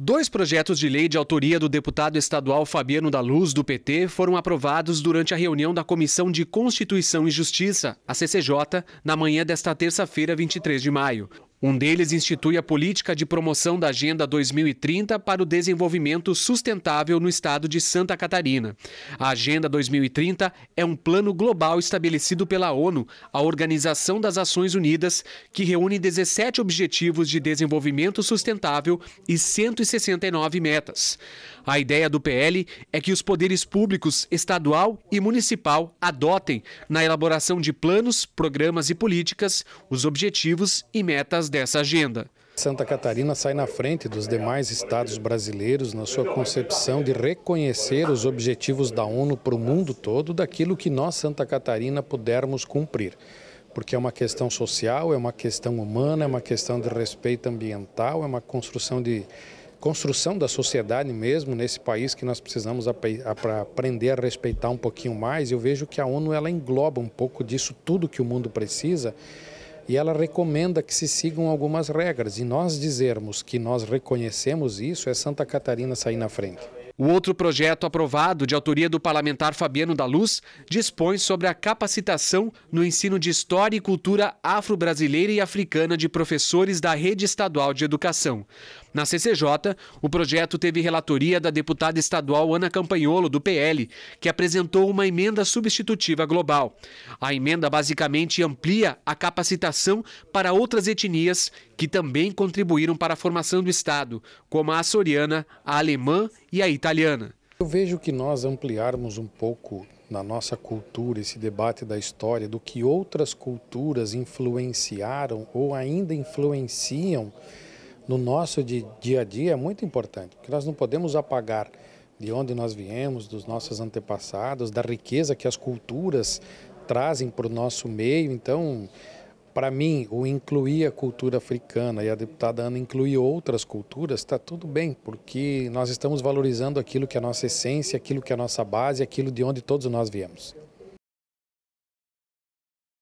Dois projetos de lei de autoria do deputado estadual Fabiano da Luz, do PT, foram aprovados durante a reunião da Comissão de Constituição e Justiça, a CCJ, na manhã desta terça-feira, 23 de maio. Um deles institui a política de promoção da Agenda 2030 para o desenvolvimento sustentável no estado de Santa Catarina. A Agenda 2030 é um plano global estabelecido pela ONU, a Organização das Nações Unidas, que reúne 17 objetivos de desenvolvimento sustentável e 169 metas. A ideia do PL é que os poderes públicos estadual e municipal adotem, na elaboração de planos, programas e políticas, os objetivos e metas dessa agenda. Santa Catarina sai na frente dos demais estados brasileiros na sua concepção de reconhecer os objetivos da ONU para o mundo todo daquilo que nós, Santa Catarina, pudermos cumprir. Porque é uma questão social, é uma questão humana, é uma questão de respeito ambiental, é uma construção de construção da sociedade mesmo nesse país que nós precisamos aprender a respeitar um pouquinho mais. Eu vejo que a ONU ela engloba um pouco disso tudo que o mundo precisa e ela recomenda que se sigam algumas regras. E nós dizermos que nós reconhecemos isso é Santa Catarina sair na frente. O outro projeto aprovado, de autoria do parlamentar Fabiano da Luz, dispõe sobre a capacitação no ensino de história e cultura afro-brasileira e africana de professores da rede estadual de educação. Na CCJ, o projeto teve relatoria da deputada estadual Ana Campanholo, do PL, que apresentou uma emenda substitutiva global. A emenda basicamente amplia a capacitação para outras etnias que também contribuíram para a formação do Estado, como a açoriana, a alemã e a italiana. Eu vejo que nós ampliarmos um pouco na nossa cultura esse debate da história, do que outras culturas influenciaram ou ainda influenciam no nosso dia a dia é muito importante, porque nós não podemos apagar de onde nós viemos, dos nossos antepassados, da riqueza que as culturas trazem para o nosso meio. Então, para mim, o incluir a cultura africana e a deputada Ana incluir outras culturas, está tudo bem, porque nós estamos valorizando aquilo que é a nossa essência, aquilo que é a nossa base, aquilo de onde todos nós viemos.